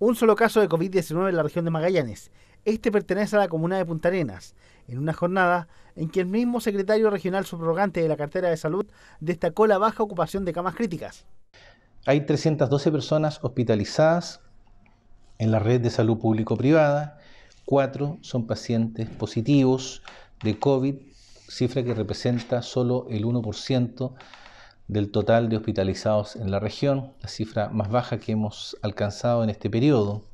Un solo caso de COVID-19 en la región de Magallanes. Este pertenece a la comuna de Punta Arenas, en una jornada en que el mismo secretario regional subrogante de la cartera de salud destacó la baja ocupación de camas críticas. Hay 312 personas hospitalizadas en la red de salud público-privada, cuatro son pacientes positivos de COVID, cifra que representa solo el 1% del total de hospitalizados en la región, la cifra más baja que hemos alcanzado en este periodo.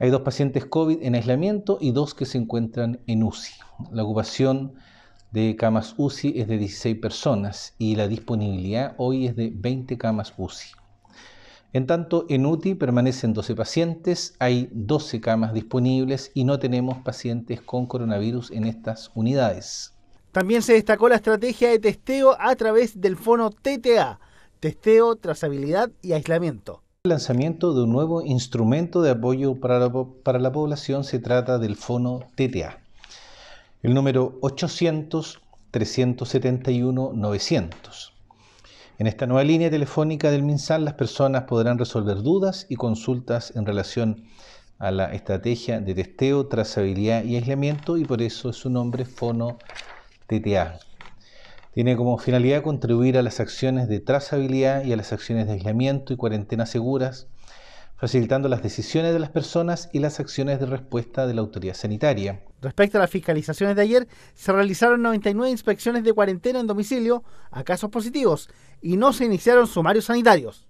Hay dos pacientes COVID en aislamiento y dos que se encuentran en UCI. La ocupación de camas UCI es de 16 personas y la disponibilidad hoy es de 20 camas UCI. En tanto, en UTI permanecen 12 pacientes, hay 12 camas disponibles y no tenemos pacientes con coronavirus en estas unidades. También se destacó la estrategia de testeo a través del fono TTA, testeo, trazabilidad y aislamiento. El lanzamiento de un nuevo instrumento de apoyo para la, población se trata del fono TTA, el número 800-371-900. En esta nueva línea telefónica del MinSal, las personas podrán resolver dudas y consultas en relación a la estrategia de testeo, trazabilidad y aislamiento, y por eso es su nombre, Fono TTA. Tiene como finalidad contribuir a las acciones de trazabilidad y a las acciones de aislamiento y cuarentena seguras, facilitando las decisiones de las personas y las acciones de respuesta de la autoridad sanitaria. Respecto a las fiscalizaciones de ayer, se realizaron 99 inspecciones de cuarentena en domicilio a casos positivos y no se iniciaron sumarios sanitarios.